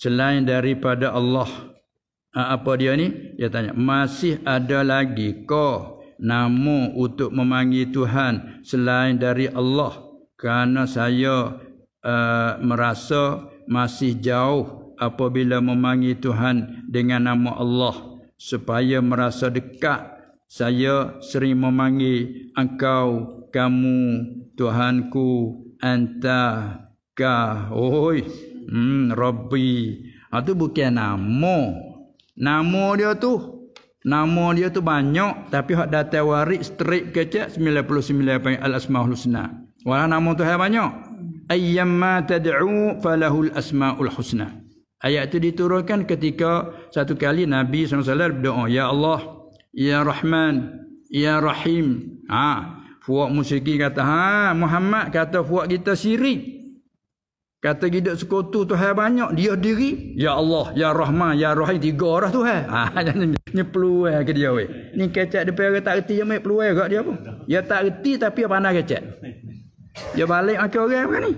selain daripada Allah. Ha, apa dia ni? Dia tanya, masih ada lagi ko namu untuk memanggil Tuhan selain dari Allah? Kerana saya uh, merasa masih jauh apabila memanggil Tuhan dengan nama Allah. Supaya merasa dekat, saya sering memanggil engkau, kamu, Tuhanku, anta, ka, oi. Hmm, Rabbi. Ha, tu bukan nama. Nama dia tu. Nama dia tu banyak. Tapi hak data warik straight kecek 99 panggil Al-Asmaul Husna. Walau nama tu banyak. Ayyam ma tad'u falahul asma'ul husna. Ayat tu diturunkan ketika satu kali Nabi SAW berdoa. Ya Allah. Ya Rahman. Ya Rahim. Ha. Fuak musyrik kata. Ha. Muhammad kata fuak kita syirik. Kata gidak sekutu Tuhan banyak. Dia diri. Ya Allah. Ya Rahman. Ya Rahim. Tiga orang Tuhan. Ah, ha, ni peluai ke dia weh. Ni kecak dia perang tak reti. Dia main peluai kat dia pun. Dia ya tak reti tapi apa nak kecak. Dia balik makan orang bukan ni.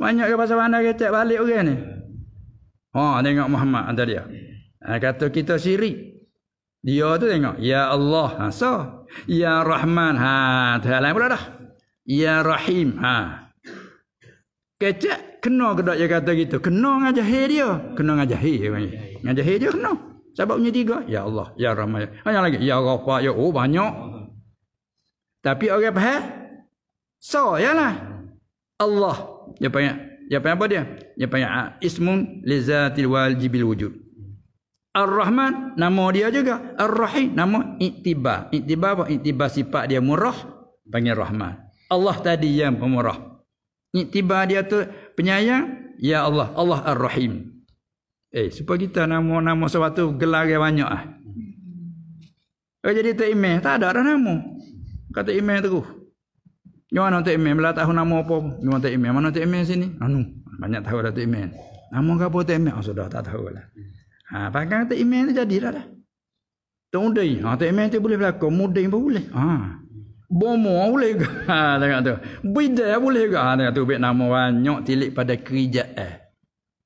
Banyak ke pasal pandai kecak balik orang ni. Ha tengok Muhammad antara dia. Ha, kata kita syirik Dia tu tengok. Ya Allah. Ha, so. Ya Rahman. Ha. Tuhan lain pula dah. Ya Rahim. Ha. Kecek kena ke tak dia kata gitu. Kena ngajahi dia. Kena ngajahi dia. Ngajahi dia kena. Sebab punya tiga. Ya Allah. Ya Ramai. Banyak lagi. Ya Rafa. Ya Oh banyak. Tapi orang okay, faham. So. Ya lah. Allah. Dia panggil. Dia panggil apa dia? Dia panggil. Ah, ismun wal jibil wujud. Ar-Rahman nama dia juga. Ar-Rahim nama iktibar. Iktibar apa? Iktibar sifat dia murah. Panggil Rahman. Allah tadi yang pemurah. Tiba dia tu penyayang, ya Allah, Allah Ar-Rahim. Eh, supaya kita nama-nama sesuatu gelar yang banyak ah. Oh, jadi tu imeh, tak ada dah nama. Kata imeh tu. Yang mana tu imeh, bila tahu nama apa, yang mana tu imeh, mana tu imeh sini? Anu, banyak tahu dah tu imeh. Nama ke apa imeh? Oh, sudah, tak tahu lah. Ha, pakai tu imeh tu jadi dah dah. Tu mudai, ha, tu imeh tu boleh berlaku, mudai pun boleh. Ha. Bomoh ha, boleh ke? Ha, tengok tu. Beda boleh ke? Ha, tengok tu. Bik nama banyak tilik pada kerja eh.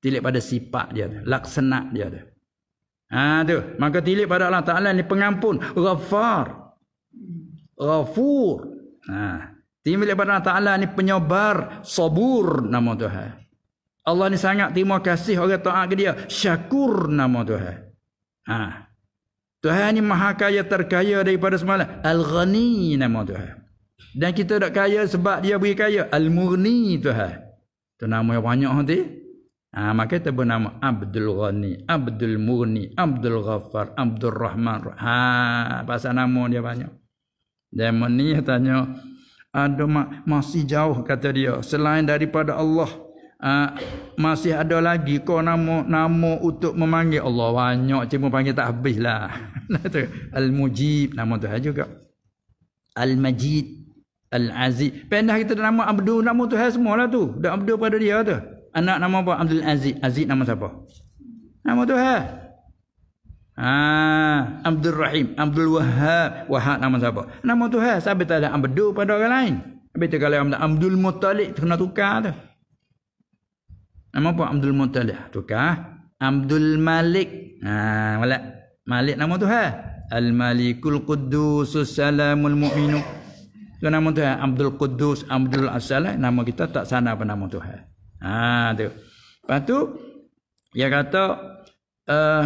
Tilik pada sifat dia tu. Laksana dia tu. Ha, tu. Maka tilik pada Allah Ta'ala ni pengampun. Ghafar. Ghafur. Ha. Tilik pada Allah Ta'ala ni penyebar. Sabur nama Tuhan. Eh. Allah ni sangat terima kasih orang ta'ak ke dia. Syakur nama Tuhan. Eh. Ha. Tuhan ni maha kaya terkaya daripada semalam. Al-Ghani nama Tuhan. Dan kita tak kaya sebab dia beri kaya. Al-Murni Tuhan. Itu nama yang banyak nanti. Ha, maka kita bernama Abdul Ghani, Abdul Murni, Abdul Ghaffar, Abdul Rahman. Ha, pasal nama dia banyak. Dan meni tanya, ada masih jauh kata dia. Selain daripada Allah uh, masih ada lagi kau nama nama untuk memanggil Allah banyak cuma panggil tak habis lah. Al-Mujib nama Tuhan juga. Al-Majid Al-Aziz. Pernah kita nama Abdul nama tu semua lah tu. Dan Abdul pada dia tu. Anak nama apa? Abdul Aziz. Aziz nama siapa? Nama Tuhan. Ha, Abdul Rahim, Abdul Wahab, Wahab nama siapa? Nama tu sampai Sabit ada Abdul pada orang lain. Habis tu kalau Abdul Muttalib kena tukar tu. Nama apa Abdul Muttalib? Tukah. Abdul Malik. Ha, wala. Malik nama tu ha? Al-Malikul Quddusus Salamul Mu'minu. Tu nama tu ha? Abdul Quddus, Abdul Asal. Nama kita tak sana apa nama tu ha? ha tu. Lepas tu, dia kata, uh,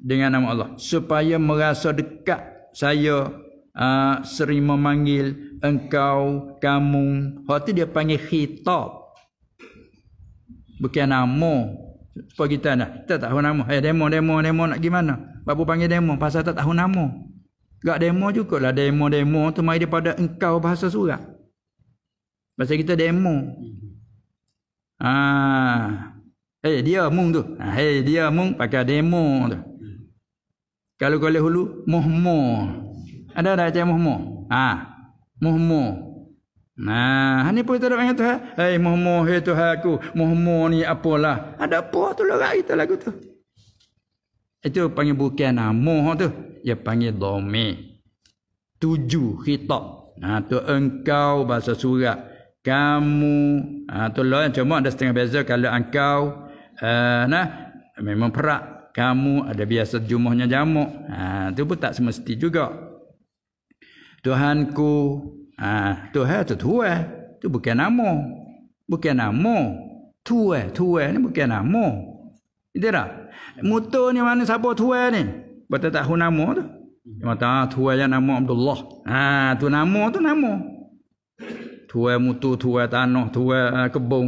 dengan nama Allah. Supaya merasa dekat saya, uh, sering memanggil engkau, kamu. Waktu dia panggil khitab bukan nama apa kita nak? kita tak tahu nama eh demo demo demo nak gimana Bapak panggil demo pasal tak tahu nama gak demo juga lah demo demo tu mai daripada engkau bahasa surat bahasa kita demo mhm. ah hey eh, dia mung tu ah, hey eh, dia mung pakai demo tu kalau kalau hulu muhmu ada ada macam muhmu ah muhmu Nah, ini pun kita dapat dengan Tuhan. Hei, eh, muhmuh, hei Tuhan aku. Muhmuh ni apalah. Ada apa tu lah kat kita lagu tu. Itu panggil bukan namuh tu. Ia panggil domi. Tujuh hitam. Nah, tu engkau bahasa surat. Kamu. Nah, tu lah yang cuma ada setengah beza. Kalau engkau. Uh, nah, memang perak. Kamu ada biasa jumlahnya jamuk. Nah, tu pun tak semesti juga. Tuhanku, Ha, tu ha tu tu eh. Tu bukan nama. Bukan nama. Tu eh, tu eh ni bukan nama. Itu dah. Mutu ni mana siapa tu eh ni? Betul tak nama tu? Dia kata ah, tu eh nama Abdullah. Ha, tu nama tu nama. Tu eh mutu, tu eh tanah, tu eh kebun.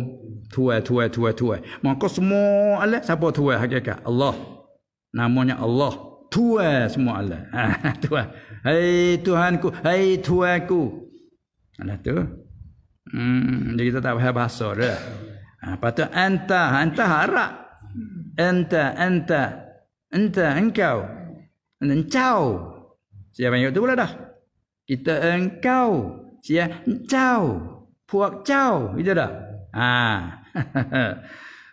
Tu eh, tu eh, tu eh, tu eh. Maka semua Allah siapa tu eh hakikat? Allah. Namanya Allah. Tu eh semua Allah. Ha, tu eh. Hai Tuhanku, hai Tuhanku. Ada tu. Hmm, jadi kita tak payah bahasa dia. Ha, lepas tu, anta, anta harap. Anta, anta. Anta, engkau. Engkau. Siapa yang tu pula dah. Kita engkau. siapa? engkau. Puak kau. Itu dah. Ha.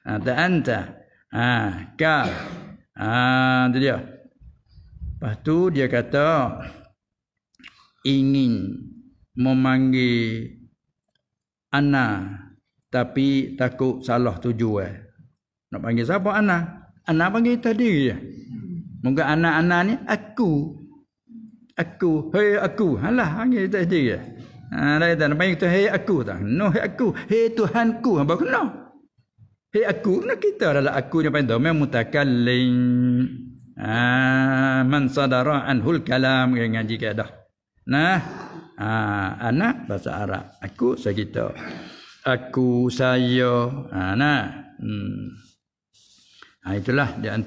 ada anta. Ha, kau. Ha, itu dia. Lepas tu, dia kata, ingin memanggil Ana tapi takut salah tujuan. Eh. Nak panggil siapa Ana? Ana panggil tadi je. Moga Ana-Ana ni aku. Aku, hei aku. Alah, panggil tadi je. Ha, dah kata, nak panggil tu hei aku tak? No, hei aku. Hei Tuhanku. Apa aku no? Hei aku, kena kita adalah aku yang panggil tu. Memang mutakalim. Ha, man sadara anhul kalam. Yang ngaji ke dah. Nah ha, anak bahasa Arab aku saya kita aku saya ha, nah hmm. ha, itulah di